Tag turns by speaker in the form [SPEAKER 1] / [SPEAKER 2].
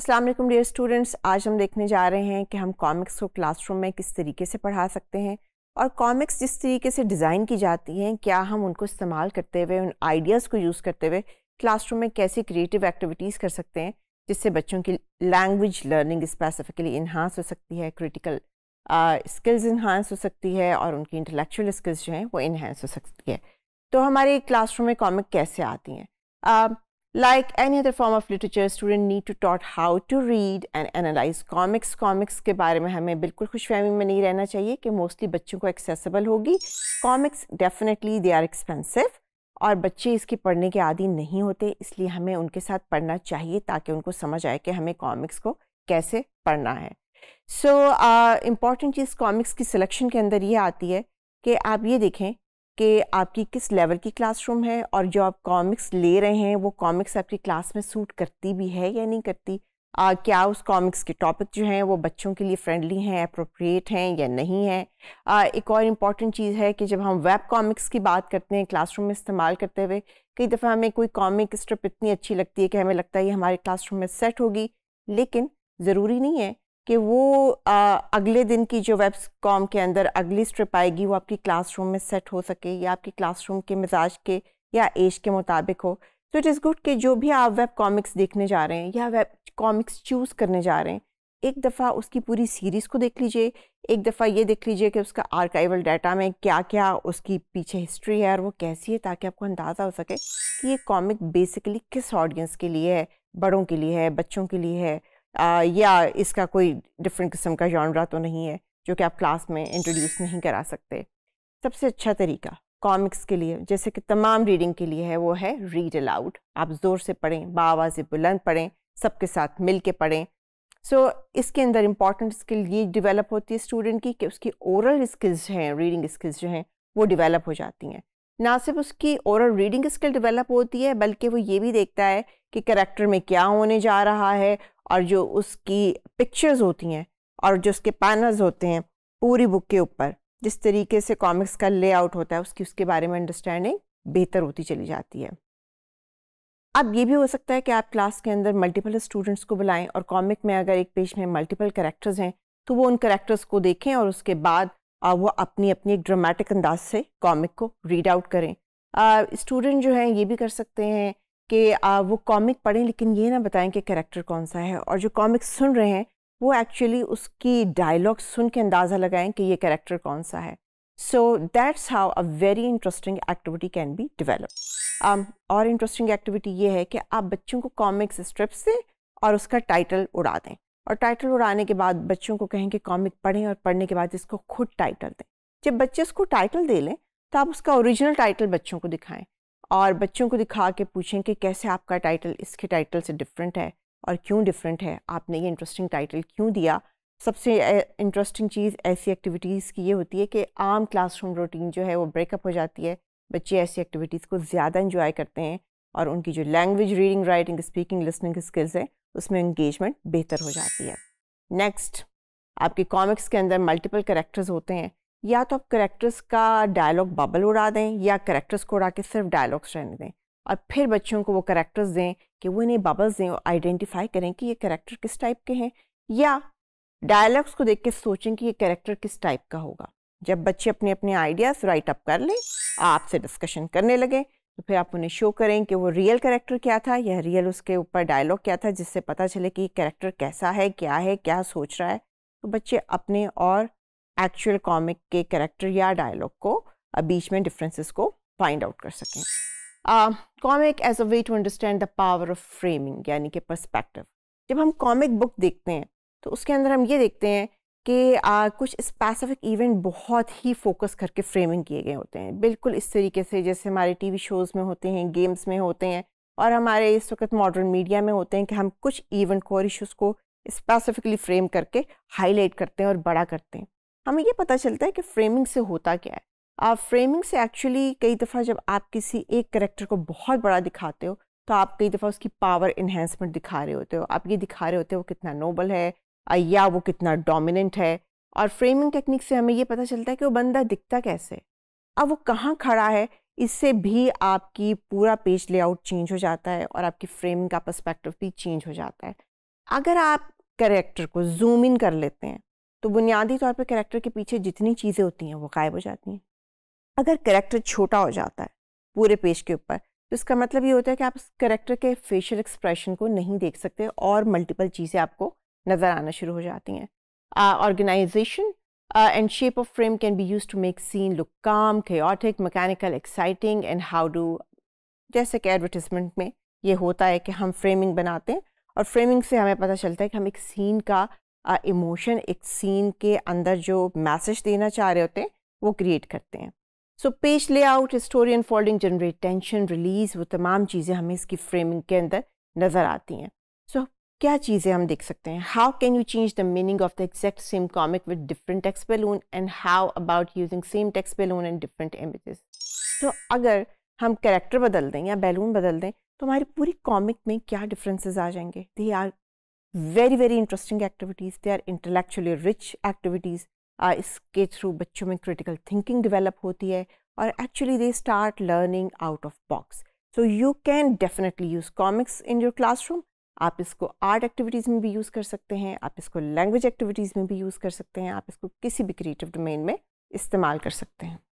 [SPEAKER 1] अस्सलाम वालेकुम dear students आज हम देखने जा रहे हैं कि हम कॉमिक्स को क्लासरूम में किस तरीके से पढ़ा सकते हैं और कॉमिक्स जिस तरीके से डिज़ाइन की जाती हैं क्या हम उनको इस्तेमाल करते हुए उन आइडियाज़ को यूज़ करते हुए क्लासरूम में कैसी क्रिएटिव एक्टिविटीज़ कर सकते हैं जिससे बच्चों की लैंग्वेज लर्निंग स्पेसिफिकली इन्हांस हो सकती है क्रिटिकल स्किल्स इन्हांस हो सकती है और उनकी इंटेलेक्चुअल स्किल्स जो हैं वो इन्हांस हो सकती है तो हमारे क्लासरूम में कॉमिक कैसे आती हैं Like any other form of literature, student need to taught how to read and analyze comics. Comics के बारे में हमें बिल्कुल खुशफहमी में नहीं रहना चाहिए कि मोस्टली बच्चों को एक्सेसिबल होगी comics definitely they are expensive और बच्चे इसके पढ़ने के आदि नहीं होते इसलिए हमें उनके साथ पढ़ना चाहिए ताकि उनको समझ आए कि हमें कॉमिक्स को कैसे पढ़ना है सो इम्पॉर्टेंट uh, चीज़ कॉमिक्स की सिलेक्शन के अंदर ये आती है कि आप ये देखें कि आपकी किस लेवल की क्लासरूम है और जो आप कॉमिक्स ले रहे हैं वो कॉमिक्स आपकी क्लास में सूट करती भी है या नहीं करती आ, क्या उस कॉमिक्स के टॉपिक जो हैं वो बच्चों के लिए फ्रेंडली हैं अप्रोप्रिएट हैं या नहीं है आ, एक और इम्पॉर्टेंट चीज़ है कि जब हम वेब कॉमिक्स की बात करते हैं क्लासरूम में इस्तेमाल करते हुए कई दफ़ा हमें कोई कॉमिक स्ट्रिप इतनी अच्छी लगती है कि हमें लगता है ये हमारे क्लासरूम में सेट होगी लेकिन ज़रूरी नहीं है कि वो आ, अगले दिन की जो वेब कॉम के अंदर अगली स्ट्रिप आएगी वो आपकी क्लासरूम में सेट हो सके या आपकी क्लासरूम के मिजाज के या एज के मुताबिक हो तो इट इज़ गुड कि जो भी आप वेब कॉमिक्स देखने जा रहे हैं या वेब कॉमिक्स चूज़ करने जा रहे हैं एक दफ़ा उसकी पूरी सीरीज़ को देख लीजिए एक दफ़ा ये देख लीजिए कि उसका आर्काइवल डाटा में क्या क्या उसकी पीछे हिस्ट्री है और वो कैसी है ताकि आपको अंदाज़ा हो सके कि ये कॉमिक बेसिकली किस ऑडियंस के लिए है बड़ों के लिए है बच्चों के लिए है आ, या इसका कोई डिफरेंट किस्म का जानवरा तो नहीं है जो कि आप क्लास में इंट्रोड्यूस नहीं करा सकते सबसे अच्छा तरीका कॉमिक्स के लिए जैसे कि तमाम रीडिंग के लिए है वो है रीड अलाउड आप ज़ोर से पढ़ें बावाज़ बुलंद पढ़ें सबके साथ मिल के पढ़ें सो so, इसके अंदर इम्पॉर्टेंट स्किल ये डिवेलप होती है स्टूडेंट की कि उसकी ओरल स्किल्स हैं रीडिंग स्किल्स जो हैं वो डिवेलप हो जाती हैं ना सिर्फ उसकी ओरल रीडिंग स्किल डिवेलप होती है बल्कि वो ये भी देखता है कि करेक्टर में क्या होने जा रहा है और जो उसकी पिक्चर्स होती हैं और जो उसके पैनल्स होते हैं पूरी बुक के ऊपर जिस तरीके से कॉमिक्स का लेआउट होता है उसकी उसके बारे में अंडरस्टैंडिंग बेहतर होती चली जाती है अब ये भी हो सकता है कि आप क्लास के अंदर मल्टीपल स्टूडेंट्स को बुलाएं और कॉमिक में अगर एक पेज में मल्टीपल करेक्टर्स हैं तो वो उन करेक्टर्स को देखें और उसके बाद वो अपनी अपनी एक ड्रामेटिक अंदाज से कॉमिक को रीड आउट करें स्टूडेंट जो हैं ये भी कर सकते हैं कि वो कॉमिक पढ़ें लेकिन ये ना बताएं कि करेक्टर कौन सा है और जो कॉमिक सुन रहे हैं वो एक्चुअली उसकी डायलॉग सुन के अंदाज़ा लगाएं कि ये करेक्टर कौन सा है so that's how a very interesting activity can be develop और इंटरेस्टिंग एक्टिविटी ये है कि आप बच्चों को कॉमिक्स स्ट्रिप्स दें और उसका टाइटल उड़ा दें और टाइटल उड़ाने के बाद बच्चों को कहें कि कॉमिक पढ़ें और पढ़ने के बाद इसको खुद टाइटल दें जब बच्चे उसको टाइटल दे लें तो आप उसका ओरिजिनल टाइटल बच्चों को दिखाएं और बच्चों को दिखा के पूछें कि कैसे आपका टाइटल इसके टाइटल से डिफरेंट है और क्यों डिफरेंट है आपने ये इंटरेस्टिंग टाइटल क्यों दिया सबसे इंटरेस्टिंग चीज़ ऐसी एक्टिविटीज़ की ये होती है कि आम क्लासरूम रूटीन जो है वो ब्रेकअप हो जाती है बच्चे ऐसी एक्टिविटीज़ को ज़्यादा इंजॉय करते हैं और उनकी जो language reading writing speaking listening skills हैं उसमें इंगेजमेंट बेहतर हो जाती है नेक्स्ट आपके कॉमिक्स के अंदर मल्टीपल करेक्टर्स होते हैं या तो आप करेक्टर्स का डायलॉग बबल उड़ा दें या करेक्टर्स को उड़ा के सिर्फ डायलॉग्स रहने दें और फिर बच्चों को वो करेक्टर्स दें कि वो इन्हें बबल्स दें और आइडेंटिफाई करें कि ये करेक्टर किस टाइप के हैं या डायलॉग्स को देख के सोचें कि ये करेक्टर किस टाइप का होगा जब बच्चे अपने अपने आइडियाज़ राइट अप कर लें आपसे डिस्कशन करने लगें तो फिर आप उन्हें शो करें कि वो रियल करेक्टर क्या था या रियल उसके ऊपर डायलॉग क्या था जिससे पता चले कि ये कैरेक्टर कैसा है क्या है क्या सोच रहा है तो बच्चे अपने और एक्चुअल कॉमिक के करेक्टर या डायलॉग को uh, बीच में डिफरेंसेस को फाइंड आउट कर सकें comic as a way to understand the power of framing यानी कि परस्पेक्टिव जब हम कॉमिक बुक देखते हैं तो उसके अंदर हम ये देखते हैं कि uh, कुछ स्पेसिफिक इवेंट बहुत ही फोकस करके फ्रेमिंग किए गए होते हैं बिल्कुल इस तरीके से जैसे हमारे टीवी शोज़ में होते हैं गेम्स में होते हैं और हमारे इस वक्त मॉडर्न मीडिया में होते हैं कि हम कुछ इवेंट को और इशूज़ को स्पेसिफिकली फ्रेम करके हाईलाइट करते हैं और बड़ा करते हैं हमें ये पता चलता है कि फ्रेमिंग से होता क्या है आप फ्रेमिंग से एक्चुअली कई दफ़ा जब आप किसी एक करेक्टर को बहुत बड़ा दिखाते हो तो आप कई दफ़ा उसकी पावर इन्हेंसमेंट दिखा रहे होते हो आप ये दिखा रहे होते हो वो कितना नोबल है या वो कितना डोमिनेंट है और फ्रेमिंग टेक्निक से हमें ये पता चलता है कि वो बंदा दिखता कैसे अब वो कहाँ खड़ा है इससे भी आपकी पूरा पेज लेआउट चेंज हो जाता है और आपकी फ्रेमिंग का पर्सपेक्टिव भी चेंज हो जाता है अगर आप करेक्टर को जूम इन कर लेते हैं तो बुनियादी तौर पर करेक्टर के पीछे जितनी चीज़ें होती हैं वो गायब हो जाती हैं अगर करेक्टर छोटा हो जाता है पूरे पेज के ऊपर तो इसका मतलब ये होता है कि आप उस करेक्टर के फेशियल एक्सप्रेशन को नहीं देख सकते और मल्टीपल चीज़ें आपको नज़र आना शुरू हो जाती हैं organisation and shape of frame can be use to make scene look calm chaotic mechanical exciting and how do जैसे कि एडवर्टिजमेंट में ये होता है कि हम फ्रेमिंग बनाते हैं और फ्रेमिंग से हमें पता चलता है कि हम एक सीन का इमोशन एक सीन के अंदर जो मैसेज देना चाह रहे होते हैं वो क्रिएट करते हैं so page layout story and folding generate tension release वो तमाम चीज़ें हमें इसकी फ्रेमिंग के अंदर नज़र आती हैं सो so, क्या चीज़ें हम देख सकते हैं how can you change the meaning of the exact same comic with different text balloon and how about using same text balloon and different images तो अगर हम करेक्टर बदल दें या बैलून बदल दें तो हमारी पूरी कॉमिक में क्या डिफरेंसेस आ जाएंगे they are very very interesting activities they are intellectually rich activities इसके थ्रू बच्चों में क्रिटिकल थिंकिंग डिवेलप होती है और actually they start learning out of box so you can definitely use comics in your classroom आप इसको art activities में भी यूज़ कर सकते हैं आप इसको लैंग्वेज एक्टिविटीज़ में भी यूज़ कर सकते हैं आप इसको किसी भी क्रिएटिव डोमेन में इस्तेमाल कर सकते हैं